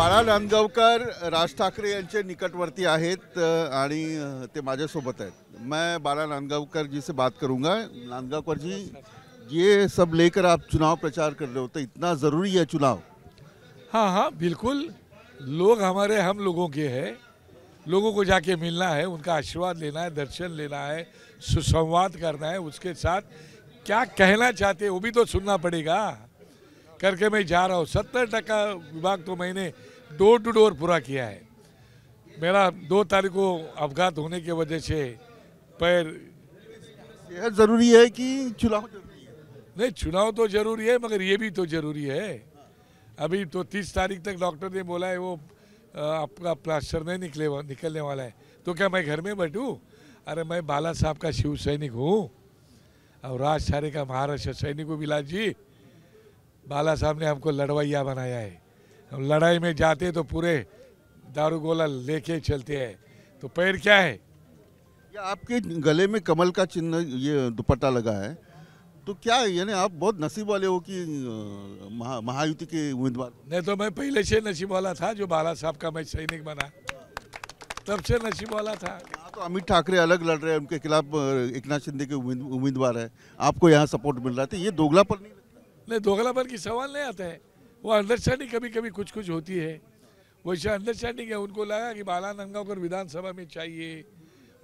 बाळा नांदगावकर राज ठाकरे निकटवर्ती है आणि ते माझ्यासोबत है मैं बाला नांदगावकर जी से बात करूंगा नांदगावकर जी ये सब लेकर आप चुनाव प्रचार कर रहे हो तो इतना ज़रूरी है चुनाव हाँ हाँ बिल्कुल लोग हमारे हम लोगों के हैं लोगों को जाके मिलना है उनका आशीर्वाद लेना है दर्शन लेना है सुसंवाद करना है उसके साथ क्या कहना चाहते वो भी तो सुनना पड़ेगा करके मैं जा रहा हूँ सत्तर टका विभाग तो मैंने डोर टू डोर पूरा किया है मेरा दो तारीख को अवगात होने की वजह से पैर यह जरूरी है कि चुनाव नहीं चुनाव तो जरूरी है मगर ये भी तो जरूरी है अभी तो तीस तारीख तक डॉक्टर ने बोला है वो आपका प्लास्टर नहीं निकले वा, निकलने वाला है तो क्या मैं घर में बैठूँ अरे मैं बाला साहब का शिव सैनिक हूँ और राज सारे का महाराष्ट्र सैनिक हूँ बिलास जी बाला साहब ने हमको लड़वाइया बनाया है लड़ाई में जाते तो पूरे दारू गोला लेके चलते हैं तो पैर क्या है या आपके गले में कमल का चिन्ह ये दुपट्टा लगा है तो क्या यानी आप बहुत नसीब वाले हो कि महा, महायुति के उम्मीदवार नहीं तो मैं पहले से नसीब वाला था जो बाला साहब का मैं सैनिक बना तब से नसीब वाला था तो अमित ठाकरे अलग लड़ रहे हैं उनके खिलाफ एक नाथ शिंदे के उम्मीदवार है आपको यहाँ सपोर्ट मिल रहा था तो ये दोगलापन नहीं नहीं दोगलापन की सवाल नहीं आता है वो अंडरस्टैंडिंग कभी कभी कुछ कुछ होती है वैसे अंडरस्टैंडिंग है उनको लगा कि बाला नंगावकर विधानसभा में चाहिए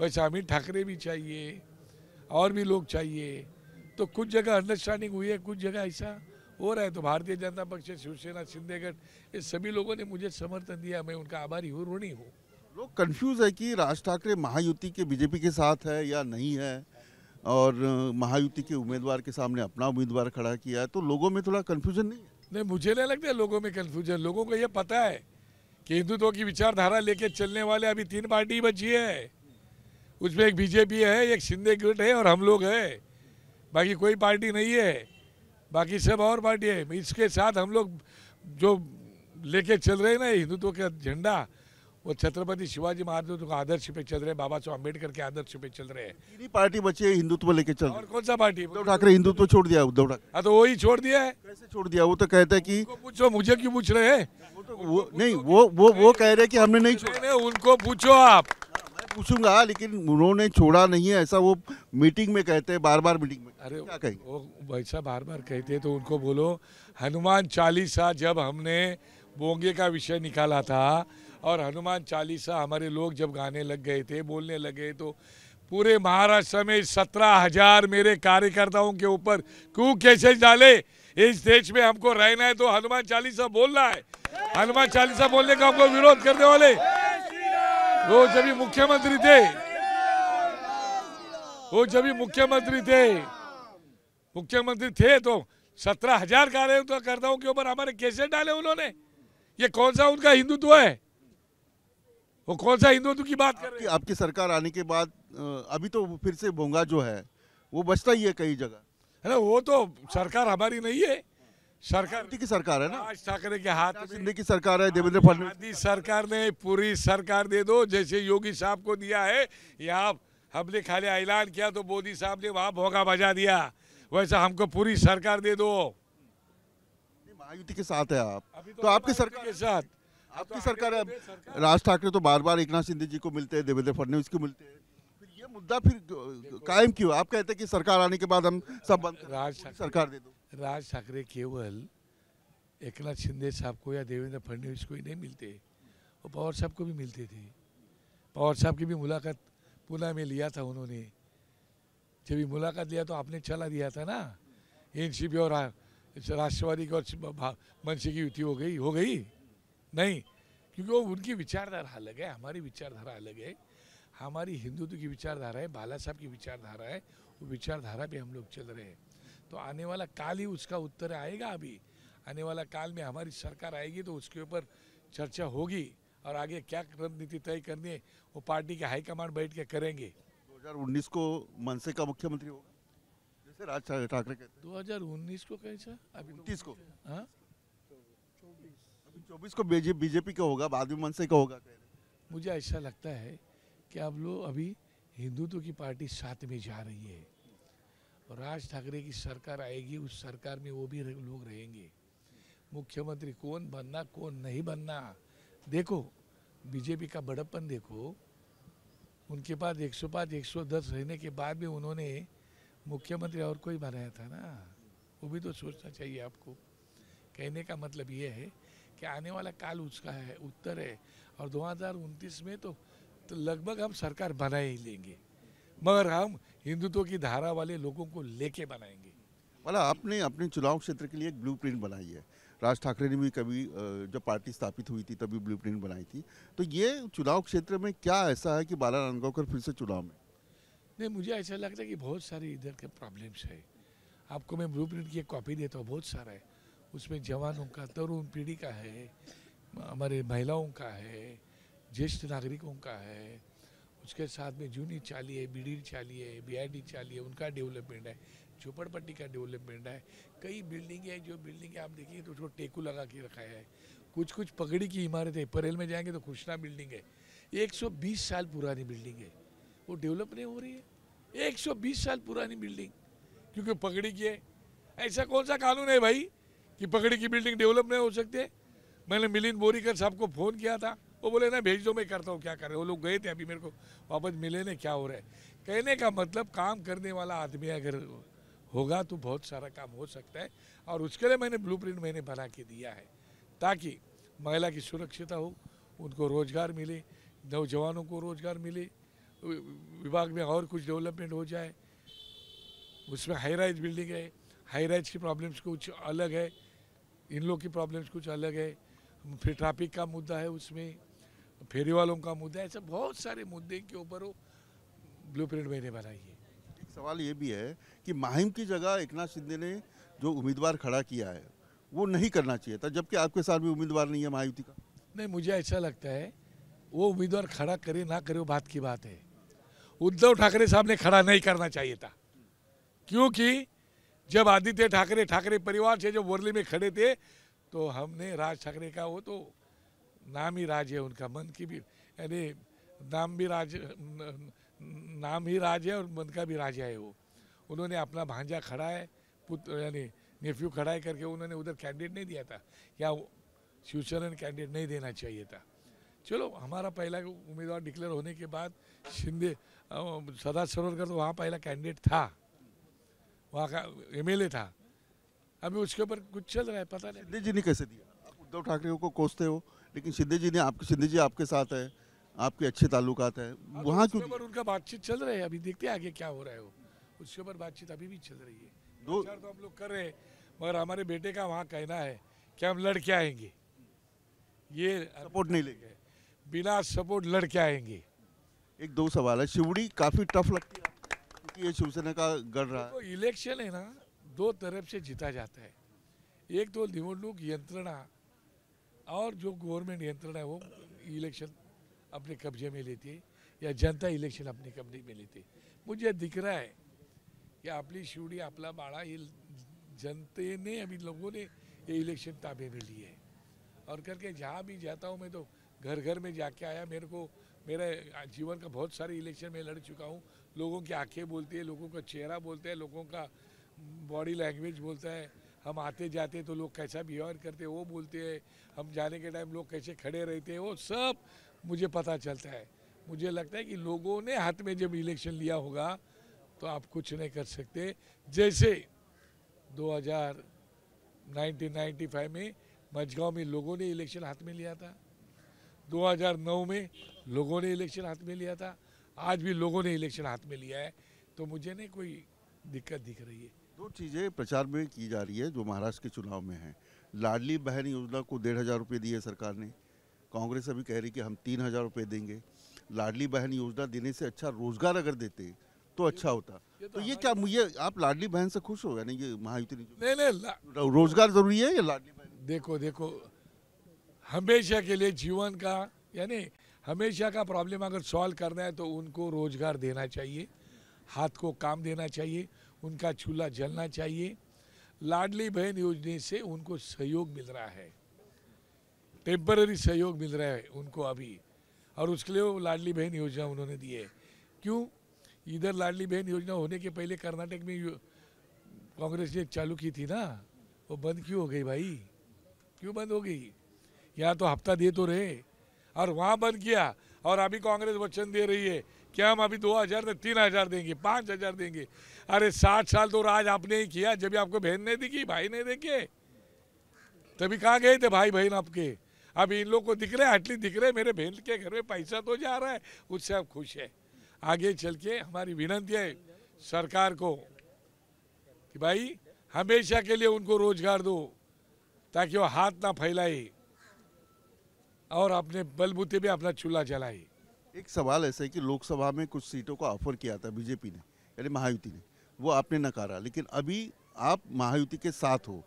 वैसे अमित ठाकरे भी चाहिए और भी लोग चाहिए तो कुछ जगह अंडरस्टैंडिंग हुई है कुछ जगह ऐसा हो रहा है तो भारतीय जनता पक्ष शिवसेना शिंदेगढ़ ये सभी लोगों ने मुझे समर्थन दिया मैं उनका आभारी हूँ ऋणी हूँ लोग कन्फ्यूज है कि राज ठाकरे महायुति के बीजेपी के साथ है या नहीं है और महायुति के उम्मीदवार के सामने अपना उम्मीदवार खड़ा किया है तो लोगों में थोड़ा कन्फ्यूजन नहीं है नहीं मुझे नहीं लगता लोगों में कन्फ्यूजन लोगों को ये पता है कि हिंदुत्व की विचारधारा लेके चलने वाले अभी तीन पार्टी बची है उसमें एक बीजेपी है एक शिंदे गुट है और हम लोग है बाकी कोई पार्टी नहीं है बाकी सब और पार्टी है इसके साथ हम लोग जो लेके चल रहे हैं ना हिंदुत्व का झंडा वो छत्रपति शिवाजी महाराज तो आदर्श पे चल रहे हैं बाबा साहब अम्बेडकर के आदर्श पे चल रहे हैं पार्टी बचे हिंदुत्व लेके चल और कौन सा पार्टी उद्धव ठाकरे हिंदुत्व छोड़ दिया उद्धव ठाकरे हाँ तो वो ही छोड़ दिया है कैसे छोड़ दिया वो तो कहता है की पूछो मुझे क्यों पूछ रहे हैं वो तो- नहीं वो वो वो कह रहे की हमने नहीं छोड़ा उनको पूछो आप हाँ, पूछूंगा लेकिन उन्होंने छोड़ा नहीं है ऐसा वो मीटिंग में कहते हैं बार बार मीटिंग में अरे क्या वो ऐसा बार बार कहते हैं तो उनको बोलो हनुमान चालीसा जब हमने बोंगे का विषय निकाला था और हनुमान चालीसा हमारे लोग जब गाने लग गए थे बोलने लगे तो पूरे महाराष्ट्र में सत्रह हजार मेरे कार्यकर्ताओं के ऊपर क्यों कैसे डाले इस देश में हमको रहना है तो हनुमान चालीसा बोलना है हनुमान चालीसा बोलने का हमको विरोध करने वाले वो जब भी मुख्यमंत्री थे वो जब भी मुख्यमंत्री थे मुख्यमंत्री थे तो सत्रह हजार कार्यकर्ताओं के ऊपर हमारे कैसे डाले उन्होंने ये कौन सा उनका हिंदुत्व है वो कौन सा हिंदुत्व की बात कर रहे हैं आपकी सरकार आने के बाद अभी तो फिर से भोंगा जो है वो बचता ही है कई जगह है ना वो तो सरकार हमारी नहीं है सरकार की सरकार है ना राज ठाकरे के हाथ में की सरकार है देवेंद्र हाँ, फडणवीस सरकार ने पूरी सरकार दे दो जैसे योगी साहब को दिया है यहाँ हमने खाली ऐलान किया तो मोदी साहब ने वहाँ भोगा बजा दिया वैसा हमको पूरी सरकार दे दो महायुति के साथ है आप तो, तो आपकी सरकार के साथ आपकी तो सरकार है राज ठाकरे तो बार बार एक नाथ शिंदे जी को मिलते हैं देवेंद्र फडणवीस को मिलते हैं फिर ये मुद्दा फिर कायम क्यों आप कहते हैं कि सरकार आने के बाद हम सब बंद राज सरकार दे दो राज ठाकरे केवल एक नाथ शिंदे साहब को या देवेंद्र फडणवीस को ही नहीं मिलते वो पवार साहब को भी मिलते थे पवार साहब की भी मुलाकात पुणे में लिया था उन्होंने जब भी मुलाकात लिया तो आपने चला दिया था ना एन और राष्ट्रवादी की और मंशी की युति हो गई हो गई नहीं क्योंकि वो उनकी विचारधारा अलग है हमारी विचारधारा अलग है हमारी हिंदुत्व की विचारधारा है बाला साहब की विचारधारा है वो विचारधारा भी हम लोग चल रहे हैं तो आने वाला काल ही उसका उत्तर आएगा अभी आने वाला काल में हमारी सरकार आएगी तो उसके ऊपर चर्चा होगी और आगे क्या रणनीति तय करनी है वो पार्टी के हाईकमांड बैठ के करेंगे 2019 को मनसे का मुख्यमंत्री होगा जैसे राज ठाकरे हजार 2019 को कैसा अभी तो उनतीस को हाँ चौबीस को बीजेपी का होगा बाद में मनसे का होगा मुझे ऐसा लगता है कि अब लोग अभी हिंदुत्व की पार्टी साथ में जा रही है और राज ठाकरे की सरकार आएगी उस सरकार में वो भी लोग रहेंगे मुख्यमंत्री कौन बनना कौन नहीं बनना देखो बीजेपी का बड़प्पन देखो उनके पास एक एक सौ पाँच सौ दस रहने के बाद भी उन्होंने मुख्यमंत्री और कोई बनाया था ना वो भी तो सोचना चाहिए आपको कहने का मतलब ये है कि आने वाला काल उसका है उत्तर है और दो में तो, तो लगभग हम सरकार बना ही लेंगे मगर हम हिंदुत्व की धारा वाले लोगों को लेके बनाएंगे मतलब आपने अपने चुनाव क्षेत्र के लिए एक ब्लू बनाई है राज ठाकरे ने भी कभी जब पार्टी स्थापित हुई थी तभी ब्लू बनाई थी तो ये चुनाव क्षेत्र में क्या ऐसा है कि बाला नानगांवकर फिर से चुनाव में नहीं मुझे ऐसा लगता है कि बहुत सारी इधर के प्रॉब्लम्स है आपको मैं ब्लू की एक कॉपी देता हूँ बहुत सारा है उसमें जवानों का तरुण पीढ़ी का है हमारे महिलाओं का है ज्येष्ठ नागरिकों का है उसके साथ में जूनी चाली है बीडी चाली है बीआईडी चाली है उनका डेवलपमेंट है झोपड़पट्टी का डेवलपमेंट है कई बिल्डिंग है जो बिल्डिंग है आप देखिए तो उसको टेकू लगा के रखा है कुछ कुछ पगड़ी की इमारत है परेल में जाएंगे तो खुशना बिल्डिंग है 120 साल पुरानी बिल्डिंग है वो डेवलप नहीं हो रही है 120 साल पुरानी बिल्डिंग क्योंकि पगड़ी की है ऐसा कौन सा कानून है भाई कि पगड़ी की बिल्डिंग डेवलप नहीं हो सकती मैंने मिलिंद बोरीकर साहब को फ़ोन किया था वो बोले ना भेज दो मैं करता हूँ क्या कर रहे वो लोग गए थे अभी मेरे को वापस मिले ना क्या हो रहा है कहने का मतलब काम करने वाला आदमी अगर होगा तो बहुत सारा काम हो सकता है और उसके लिए मैंने ब्लू मैंने बना के दिया है ताकि महिला की सुरक्षित हो उनको रोज़गार मिले नौजवानों को रोज़गार मिले विभाग में और कुछ डेवलपमेंट हो जाए उसमें हाई राइज बिल्डिंग है हाई राइज की प्रॉब्लम्स कुछ अलग है इन लोग की प्रॉब्लम्स कुछ अलग है फिर ट्रैफिक का मुद्दा है उसमें फेरी वालों का मुद्दा है ऐसे बहुत सारे मुद्दे के ऊपर वो ब्लू प्रिंट मैंने बनाई है सवाल ये भी है कि माहिम की जगह एक शिंदे ने जो उम्मीदवार खड़ा किया है वो नहीं करना चाहिए था जबकि आपके साथ भी उम्मीदवार नहीं है महायुति का नहीं मुझे ऐसा लगता है वो उम्मीदवार खड़ा करे ना करे वो बात की बात है उद्धव ठाकरे साहब ने खड़ा नहीं करना चाहिए था क्योंकि जब आदित्य ठाकरे ठाकरे परिवार से जब वर्ली में खड़े थे तो हमने राज ठाकरे का वो तो नाम ही राज है उनका मन की भी यानी नाम भी राज नाम ही राज है और मन का भी राजा है वो उन्होंने अपना भांजा खड़ा है पुत्र यानी नेफ्यू खड़ा है करके उन्होंने उधर कैंडिडेट नहीं दिया था या शिवचरण कैंडिडेट नहीं देना चाहिए था चलो हमारा पहला उम्मीदवार डिक्लेयर होने के बाद शिंदे सदा सरोवर का तो वहाँ पहला कैंडिडेट था वहाँ का एम था अभी उसके ऊपर कुछ चल रहा है पता नहीं सिद्धे जी ने कैसे दिया आप उद्धव ठाकरे को कोसते हो लेकिन सिद्धे जी ने आपके सिद्धे जी आपके साथ है आपके अच्छे ताल्लुक है वहाँ क्यों ऊपर उनका बातचीत चल रहा है अभी देखते आगे क्या हो रहा है वो उसके ऊपर बातचीत अभी भी चल रही है दो चार तो हम लोग कर रहे हैं मगर हमारे बेटे का वहाँ कहना है कि हम लड़के आएंगे ये सपोर्ट नहीं लेंगे बिना सपोर्ट लड़के आएंगे एक दो सवाल है शिवड़ी काफ़ी टफ लगती है ये शिवसेना का गढ़ रहा है तो इलेक्शन है ना दो तरफ से जीता जाता है एक तो निवडणूक यंत्रणा और जो गवर्नमेंट यंत्रणा है वो इलेक्शन अपने कब्जे में लेती है या जनता इलेक्शन अपने कब्जे में लेती है मुझे दिख रहा है कि अपनी शिवडी बाड़ा ये जनते ने अभी लोगों ने ये इलेक्शन ताबे में लिए है और करके जहाँ भी जाता हूँ मैं तो घर घर में जाके आया मेरे को मेरे जीवन का बहुत सारे इलेक्शन में लड़ चुका हूँ लोगों की आंखें बोलती है लोगों का चेहरा बोलता है लोगों का बॉडी लैंग्वेज बोलता है हम आते जाते तो लोग कैसा बिहेवियर करते हैं वो बोलते हैं हम जाने के टाइम लोग कैसे खड़े रहते हैं वो सब मुझे पता चलता है मुझे लगता है कि लोगों ने हाथ में जब इलेक्शन लिया होगा तो आप कुछ नहीं कर सकते जैसे दो हज़ार में मझगाँव में लोगों ने इलेक्शन हाथ में लिया था 2009 में लोगों ने इलेक्शन हाथ में लिया था आज भी लोगों ने इलेक्शन हाथ में लिया है तो मुझे नहीं कोई दिक्कत दिख रही है दो चीज़ें प्रचार में की जा रही है जो महाराष्ट्र के चुनाव में है लाडली बहन योजना को डेढ़ हज़ार रुपये दिए सरकार ने कांग्रेस अभी कह रही कि हम तीन हज़ार रुपये देंगे लाडली बहन योजना देने से अच्छा रोजगार अगर देते तो अच्छा होता ये तो, तो ये क्या मुझे आप लाडली बहन से खुश हो यानी ये महायुति नहीं नहीं रोजगार जरूरी है या लाडली बहन देखो देखो हमेशा के लिए जीवन का यानी हमेशा का प्रॉब्लम अगर सॉल्व करना है तो उनको रोज़गार देना चाहिए हाथ को काम देना चाहिए उनका चूल्हा जलना चाहिए लाडली बहन योजना से उनको सहयोग मिल रहा है टेम्पररी सहयोग मिल रहा है उनको अभी और उसके लिए वो लाडली बहन योजना उन्होंने दी है क्यों इधर लाडली बहन योजना होने के पहले कर्नाटक में कांग्रेस ने चालू की थी ना वो बंद क्यों हो गई भाई क्यों बंद हो गई यहाँ तो हफ्ता दे तो रहे और वहाँ बन गया और अभी कांग्रेस वचन दे रही है कि हम अभी दो हज़ार नहीं तीन हज़ार देंगे पाँच हज़ार देंगे अरे साठ साल तो राज आपने ही किया जब आपको बहन नहीं दिखी भाई नहीं देखे तभी कहाँ गए थे भाई बहन आपके अभी इन लोग को दिख रहे हटली दिख रहे मेरे बहन के घर में पैसा तो जा रहा है उससे आप खुश है आगे चल के हमारी विनंती है सरकार को कि भाई हमेशा के लिए उनको रोजगार दो ताकि वो हाथ ना फैलाए और आपने बलबूते भी अपना चूल्हा जलाई एक सवाल ऐसा है कि लोकसभा में कुछ सीटों को ऑफर किया था बीजेपी ने यानी महायुति ने वो आपने नकारा लेकिन अभी आप महायुति के साथ हो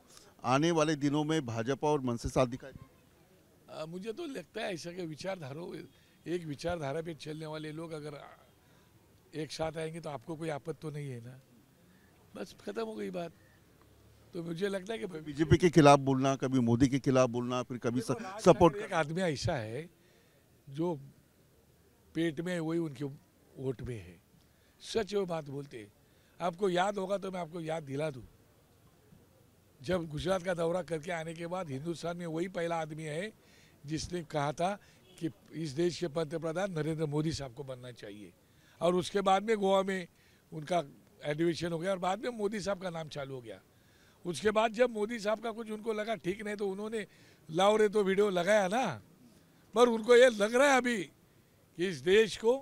आने वाले दिनों में भाजपा और मन से साथ दिखाई मुझे तो लगता है ऐसा कि विचारधारा एक विचारधारा पे चलने वाले लोग अगर एक साथ आएंगे तो आपको कोई आपत्त तो नहीं है ना बस खत्म हो गई बात तो मुझे लगता है कि बीजेपी के खिलाफ बोलना कभी मोदी के खिलाफ बोलना फिर कभी सपोर्ट एक आदमी ऐसा है जो पेट में वही उनके वोट में है सच वो बात बोलते हैं आपको याद होगा तो मैं आपको याद दिला दूँ जब गुजरात का दौरा करके आने के बाद हिंदुस्तान में वही पहला आदमी है जिसने कहा था कि इस देश के पंतप्रधान नरेंद्र मोदी साहब को बनना चाहिए और उसके बाद में गोवा में उनका एडमिशन हो गया और बाद में मोदी साहब का नाम चालू हो गया उसके बाद जब मोदी साहब का कुछ उनको लगा ठीक नहीं तो उन्होंने लाओ रे तो वीडियो लगाया ना पर उनको ये लग रहा है अभी कि इस देश को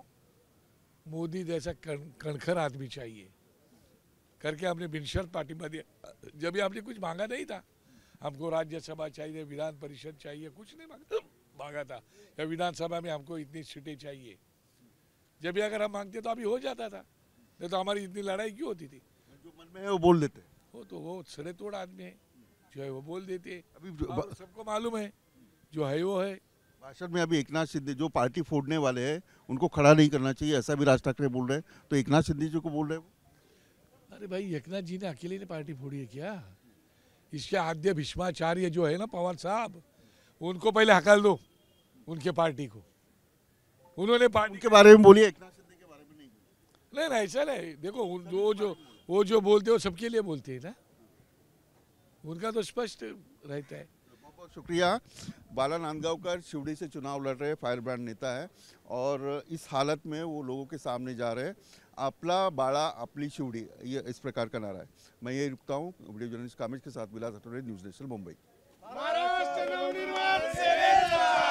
मोदी जैसा कणखर आदमी चाहिए करके हमने बिनशर्त पार्टी दिया जब भी आपने कुछ मांगा नहीं था हमको राज्यसभा चाहिए विधान परिषद चाहिए कुछ नहीं मांगा तो मांगा था या विधानसभा में हमको इतनी सीटें चाहिए जब भी अगर हम मांगते तो अभी हो जाता था नहीं तो हमारी इतनी लड़ाई क्यों होती थी जो मन में है वो बोल देते वो तो वो सड़े तोड़ आदमी है जो है वो बोल देते अभी सबको मालूम है जो है वो है भाषण में अभी एक नाथ शिंदे जो पार्टी फोड़ने वाले हैं उनको खड़ा नहीं करना चाहिए ऐसा भी राज ठाकरे बोल रहे हैं तो एक नाथ शिंदे जी को बोल रहे हैं अरे भाई एकनाथ जी ने अकेले ने पार्टी फोड़ी है क्या इसके आद्य भीष्माचार्य जो है ना पवार साहब उनको पहले हकाल दो उनके पार्टी को उन्होंने पार्टी के बारे में बोलिए एक नाथ के बारे में नहीं नहीं ऐसा नहीं देखो जो वो जो बोलते हैं सबके लिए बोलते हैं ना उनका तो स्पष्ट रहता है बहुत बहुत शुक्रिया बाला नांदगांवकर शिवडी से चुनाव लड़ रहे फायर ब्रांड नेता है और इस हालत में वो लोगों के सामने जा रहे हैं अपला बाड़ा अपली शिवडी ये इस प्रकार का नारा है मैं यही रुकता हूँ वीडियो जर्नलिस्ट कामेश के साथ मिला न्यूज़ नेशनल मुंबई